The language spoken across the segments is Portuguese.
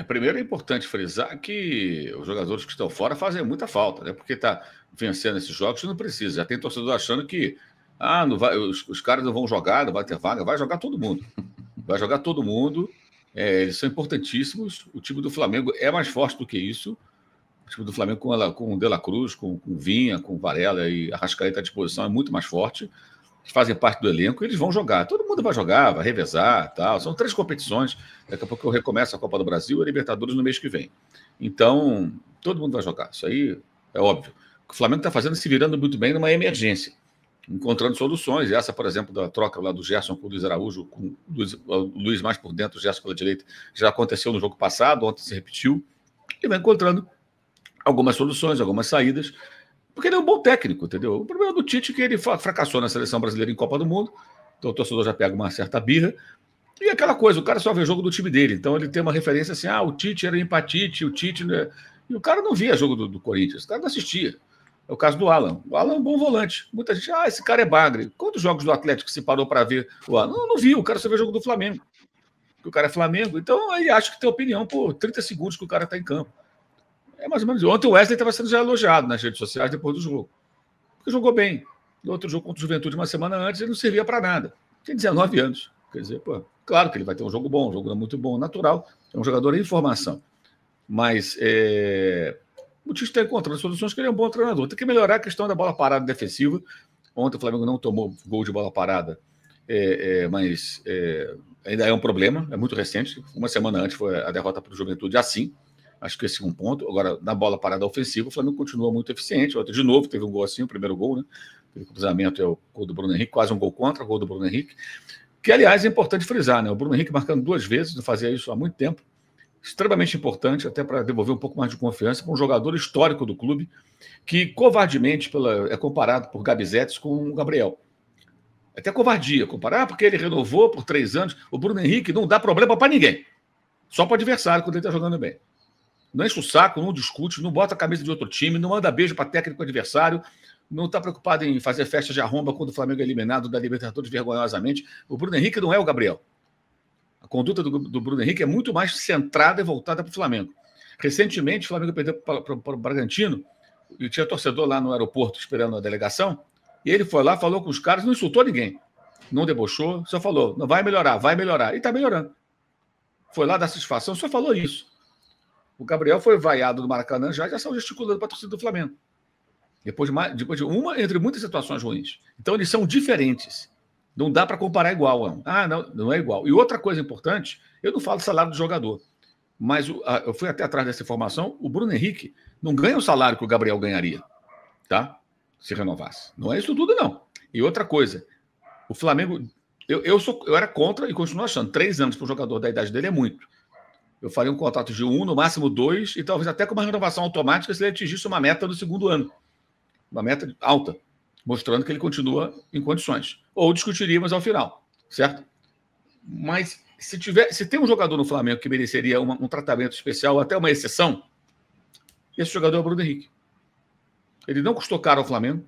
É, primeiro é importante frisar que os jogadores que estão fora fazem muita falta, né? Porque tá vencendo esses jogos não precisa. Já tem torcedor achando que ah, não vai, os, os caras não vão jogar, não vai ter vaga, vai jogar todo mundo. Vai jogar todo mundo. É, eles são importantíssimos. O time do Flamengo é mais forte do que isso. O time do Flamengo com, ela, com o De La Cruz, com, com Vinha, com Varela e Arrascaeta à disposição é muito mais forte fazem parte do elenco, eles vão jogar. Todo mundo vai jogar, vai revezar, tal. São três competições. Daqui a pouco eu recomeço a Copa do Brasil e a Libertadores no mês que vem. Então, todo mundo vai jogar. Isso aí é óbvio. O Flamengo está fazendo se virando muito bem numa emergência, encontrando soluções. E essa, por exemplo, da troca lá do Gerson com o Luiz Araújo, com o Luiz, o Luiz mais por dentro, o Gerson pela direita, já aconteceu no jogo passado, ontem se repetiu, e vai encontrando algumas soluções, algumas saídas porque ele é um bom técnico, entendeu? O problema do Tite é que ele fracassou na seleção brasileira em Copa do Mundo, então o torcedor já pega uma certa birra. E aquela coisa, o cara só vê jogo do time dele, então ele tem uma referência assim: ah, o Tite era empatite, o Tite. Né? E o cara não via jogo do, do Corinthians, o cara não assistia. É o caso do Alan. O Alan é um bom volante. Muita gente, ah, esse cara é bagre. Quantos jogos do Atlético se parou para ver o Alan? Não, não viu, o cara só vê jogo do Flamengo. Porque o cara é Flamengo. Então, ele acha que tem opinião por 30 segundos que o cara está em campo. É mais ou menos. Ontem o Wesley estava sendo já elogiado nas redes sociais depois do jogo. Porque jogou bem. No outro jogo contra o Juventude, uma semana antes, ele não servia para nada. Tinha 19 anos. Quer dizer, pô, claro que ele vai ter um jogo bom, um jogo muito bom, natural. É um jogador em formação. Mas é... o Tite está encontrando soluções que ele é um bom treinador. Tem que melhorar a questão da bola parada defensiva. Ontem o Flamengo não tomou gol de bola parada, é, é, mas é, ainda é um problema. É muito recente. Uma semana antes foi a derrota para o Juventude assim. Acho que esse é um ponto. Agora, na bola parada ofensiva, o Flamengo continua muito eficiente. de novo, teve um gol assim, o primeiro gol, né? O cruzamento é o gol do Bruno Henrique, quase um gol contra, o gol do Bruno Henrique. Que, aliás, é importante frisar, né? O Bruno Henrique marcando duas vezes, não fazia isso há muito tempo. Extremamente importante, até para devolver um pouco mais de confiança para um jogador histórico do clube, que covardemente pela, é comparado por Gabizetes com o Gabriel. É até covardia comparar, porque ele renovou por três anos. O Bruno Henrique não dá problema para ninguém, só para o adversário quando ele está jogando bem não enche o saco, não discute, não bota a camisa de outro time, não manda beijo para técnico adversário, não está preocupado em fazer festa de arromba quando o Flamengo é eliminado da Libertadores vergonhosamente. O Bruno Henrique não é o Gabriel. A conduta do, do Bruno Henrique é muito mais centrada e voltada para o Flamengo. Recentemente, o Flamengo perdeu para o Bragantino e tinha torcedor lá no aeroporto esperando a delegação. E ele foi lá, falou com os caras, não insultou ninguém, não debochou, só falou: não vai melhorar, vai melhorar. E está melhorando. Foi lá dar satisfação, só falou isso. O Gabriel foi vaiado do Maracanã já já saiu gesticulando para a torcida do Flamengo. Depois de, uma, depois de uma, entre muitas situações ruins. Então, eles são diferentes. Não dá para comparar igual. Não. Ah, não, não é igual. E outra coisa importante, eu não falo do salário do jogador, mas o, a, eu fui até atrás dessa informação, o Bruno Henrique não ganha o salário que o Gabriel ganharia, tá? Se renovasse. Não é isso tudo, não. E outra coisa, o Flamengo, eu, eu, sou, eu era contra e continuo achando, três anos para o jogador da idade dele é muito eu faria um contrato de um, no máximo dois, e talvez até com uma renovação automática se ele atingisse uma meta no segundo ano. Uma meta alta, mostrando que ele continua em condições. Ou discutiríamos ao final, certo? Mas se tiver, se tem um jogador no Flamengo que mereceria uma, um tratamento especial, até uma exceção, esse jogador é o Bruno Henrique. Ele não custou caro ao Flamengo,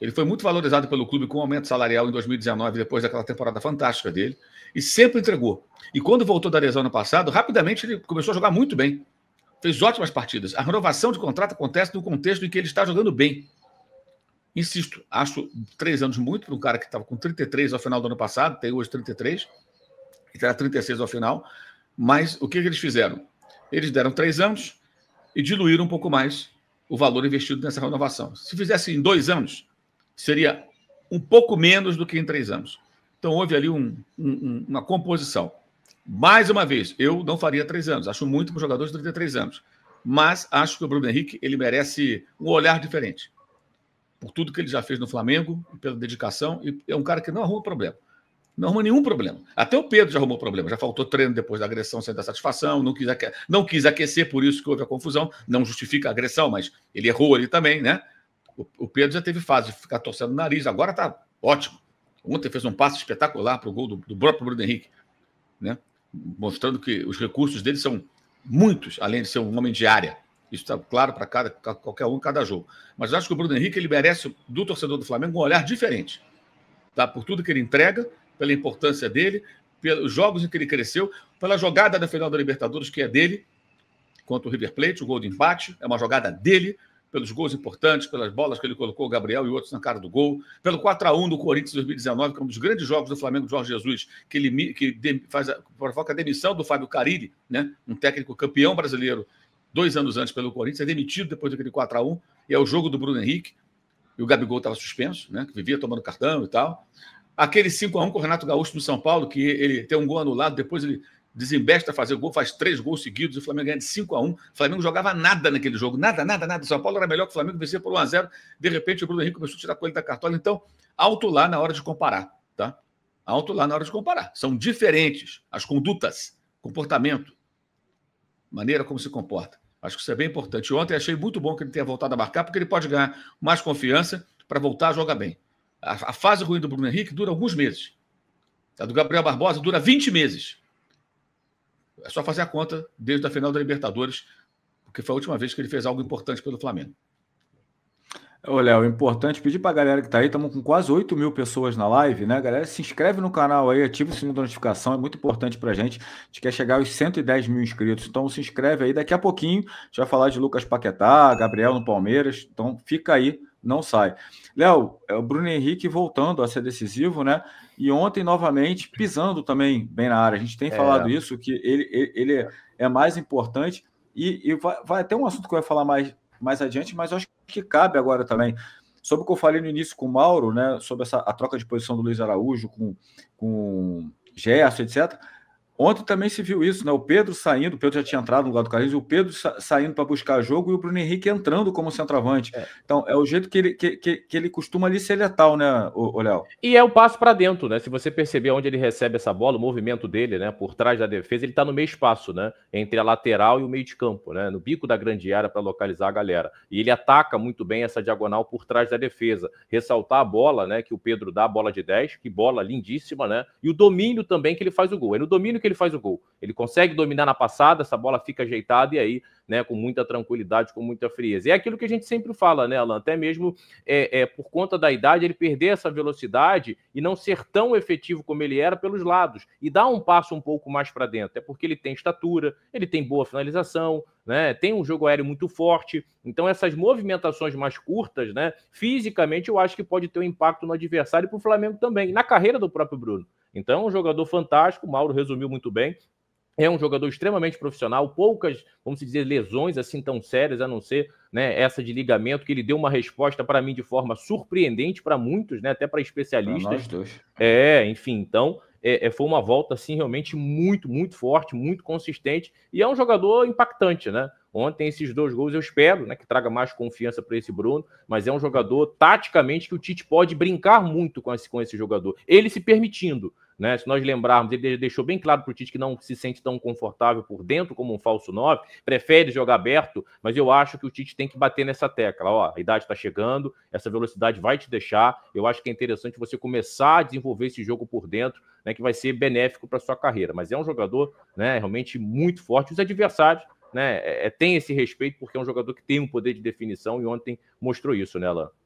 ele foi muito valorizado pelo clube com aumento salarial em 2019, depois daquela temporada fantástica dele, e sempre entregou. E quando voltou da lesão ano passado, rapidamente ele começou a jogar muito bem. Fez ótimas partidas. A renovação de contrato acontece no contexto em que ele está jogando bem. Insisto, acho três anos muito para um cara que estava com 33 ao final do ano passado, tem hoje 33, e terá 36 ao final. Mas o que, que eles fizeram? Eles deram três anos e diluíram um pouco mais o valor investido nessa renovação. Se fizesse em dois anos, seria um pouco menos do que em três anos. Então, houve ali um, um, uma composição. Mais uma vez, eu não faria três anos. Acho muito para jogadores jogador de 33 anos. Mas acho que o Bruno Henrique ele merece um olhar diferente. Por tudo que ele já fez no Flamengo, pela dedicação, e é um cara que não arruma problema. Não arruma nenhum problema. Até o Pedro já arrumou problema. Já faltou treino depois da agressão sem dar satisfação, não quis, não quis aquecer, por isso que houve a confusão. Não justifica a agressão, mas ele errou ali também, né? O, Pedro já teve fase de ficar torcendo o nariz, agora está ótimo. Ontem fez um passo espetacular para o gol do, do, próprio Bruno Henrique, né? mostrando que os recursos dele são muitos, além de ser um homem de área. Isso está claro para cada qualquer um, cada jogo. Mas eu acho que o Bruno Henrique ele merece do torcedor do Flamengo um olhar diferente, tá? Por tudo que ele entrega, pela importância dele, pelos jogos em que ele cresceu, pela jogada da final da Libertadores que é dele contra o River Plate, o gol de empate é uma jogada dele pelos gols importantes, pelas bolas que ele colocou, o Gabriel e outros na cara do gol, pelo 4 a 1 do Corinthians 2019, que é um dos grandes jogos do Flamengo de Jorge Jesus, que, ele, que faz a, provoca a demissão do Fábio Carilli, né? um técnico campeão brasileiro dois anos antes pelo Corinthians, é demitido depois daquele 4 a 1 e é o jogo do Bruno Henrique, e o Gabigol estava suspenso, né? que vivia tomando cartão e tal. Aquele 5 a 1 com o Renato Gaúcho no São Paulo, que ele tem um gol anulado, depois ele Desembesta fazer gol, faz três gols seguidos, o Flamengo ganha de 5 a 1 O Flamengo jogava nada naquele jogo, nada, nada, nada. São Paulo era melhor que o Flamengo, vencia por 1 a 0 De repente, o Bruno Henrique começou a tirar coelho da cartola. Então, alto lá na hora de comparar, tá? Alto lá na hora de comparar. São diferentes as condutas, comportamento, maneira como se comporta. Acho que isso é bem importante. Ontem achei muito bom que ele tenha voltado a marcar, porque ele pode ganhar mais confiança para voltar a jogar bem. A, a fase ruim do Bruno Henrique dura alguns meses. A do Gabriel Barbosa dura 20 meses. É só fazer a conta desde a final da Libertadores, porque foi a última vez que ele fez algo importante pelo Flamengo. Ô, Léo, importante pedir para a galera que está aí, estamos com quase 8 mil pessoas na live, né? Galera, se inscreve no canal aí, ativa o sininho da notificação, é muito importante para a gente. A gente quer chegar aos 110 mil inscritos, então se inscreve aí. Daqui a pouquinho a gente vai falar de Lucas Paquetá, Gabriel no Palmeiras, então fica aí não sai. Léo, é o Bruno Henrique voltando a ser decisivo, né? E ontem, novamente, pisando também bem na área. A gente tem é. falado isso, que ele, ele, ele é mais importante. E, e vai, vai um assunto que eu ia falar mais, mais adiante, mas acho que cabe agora também. Sobre o que eu falei no início com o Mauro, né? Sobre essa, a troca de posição do Luiz Araújo com, com Gerson, etc Ontem também se viu isso, né? O Pedro saindo, o Pedro já tinha entrado no lugar do Carlinhos, e o Pedro saindo para buscar jogo e o Bruno Henrique entrando como centroavante. É. Então, é o jeito que ele, que, que, que ele costuma ali ser letal, né, o, Léo? E é o passo para dentro, né? Se você perceber onde ele recebe essa bola, o movimento dele, né, por trás da defesa, ele está no meio espaço, né? Entre a lateral e o meio de campo, né? No bico da grande área para localizar a galera. E ele ataca muito bem essa diagonal por trás da defesa. Ressaltar a bola, né, que o Pedro dá, a bola de 10, que bola lindíssima, né? E o domínio também que ele faz o gol. É no domínio que ele faz o gol. Ele consegue dominar na passada, essa bola fica ajeitada e aí, né, com muita tranquilidade, com muita frieza. é aquilo que a gente sempre fala, né, Alan? Até mesmo é, é, por conta da idade, ele perder essa velocidade e não ser tão efetivo como ele era pelos lados e dar um passo um pouco mais para dentro. É porque ele tem estatura, ele tem boa finalização, né? Tem um jogo aéreo muito forte. Então, essas movimentações mais curtas, né? Fisicamente, eu acho que pode ter um impacto no adversário e para o Flamengo também. na carreira do próprio Bruno. Então, é um jogador fantástico, o Mauro resumiu muito bem. É um jogador extremamente profissional, poucas, vamos dizer, lesões assim tão sérias, a não ser né, essa de ligamento, que ele deu uma resposta para mim de forma surpreendente para muitos, né, até para especialistas. Pra nós dois. É, enfim, então, é, é, foi uma volta assim realmente muito, muito forte, muito consistente e é um jogador impactante, né? Ontem, esses dois gols, eu espero né, que traga mais confiança para esse Bruno, mas é um jogador, taticamente, que o Tite pode brincar muito com esse, com esse jogador. Ele se permitindo, né? Se nós lembrarmos, ele deixou bem claro para o Tite que não se sente tão confortável por dentro como um falso 9, prefere jogar aberto, mas eu acho que o Tite tem que bater nessa tecla. Ó, a idade está chegando, essa velocidade vai te deixar. Eu acho que é interessante você começar a desenvolver esse jogo por dentro, né? Que vai ser benéfico para sua carreira. Mas é um jogador, né? Realmente muito forte. Os adversários né, é, é, tem esse respeito porque é um jogador que tem um poder de definição e ontem mostrou isso, né, Alain?